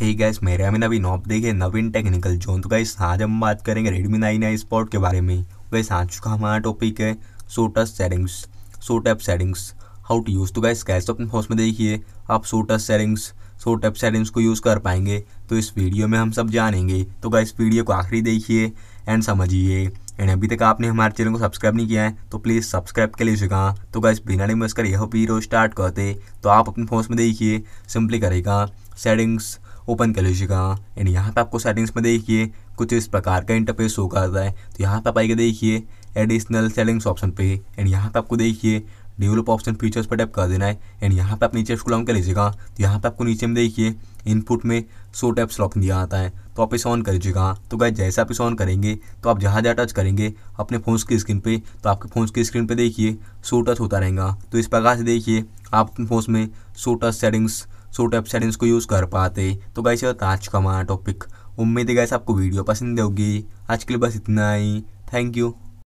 है गैस मेरे अभी नॉप देखे नवीन टेक्निकल जोन तो गाइस आज हम बात करेंगे रेडमी नाइन आई स्पॉट के बारे में वैसे आज का हमारा टॉपिक है सोटस सेटिंग्स सोट app settings how to use तो गैस कैसे अपने फोन में देखिए आप सोटस सेटिंग्स सोट ऐप सेटिंग्स को यूज़ कर पाएंगे तो इस वीडियो में हम सब जानेंगे तो गैस वीडियो को आखिरी देखिए एंड समझिए एंड अभी तक आपने हमारे चैनल को सब्सक्राइब नहीं किया है तो प्लीज़ सब्सक्राइब कर लीजिएगा तो इस बिना नहीं कर यह वीडियो स्टार्ट करते तो आप अपने फोन में देखिए सिंपली करेगा सेटिंग्स ओपन कर लीजिएगा एंड यहाँ पे आपको सेटिंग्स में देखिए कुछ इस प्रकार का इंटरफेस शो कर रहा है तो यहाँ पे आप आइए देखिए एडिशनल सेटिंग्स ऑप्शन पे एंड यहाँ पे आपको देखिए डेवलप ऑप्शन फीचर्स पर टैप कर देना है एंड यहाँ पे आप नीचे स्कूल ऑन कर लीजिएगा तो यहाँ पे आपको नीचे में देखिए इनपुट में सो टैप स्लॉक दिया आता है तो आप इसे ऑन कर लीजिएगा तो गाय जैसे आप इसे ऑन करेंगे तो आप जहाँ जहाँ टच करेंगे अपने फ़ोन की स्क्रीन पे तो आपके फ़ोन की स्क्रीन पे देखिए सो टच होता रहेगा तो इस प्रकार से देखिए आप अपने फ़ोन में सो टच सेटिंग्स सूट सेटिंग्स को यूज़ कर पाते तो गाइस ये आज का हमारा टॉपिक उम्मीद है गाइस आपको वीडियो पसंद होगी आज के लिए बस इतना ही थैंक यू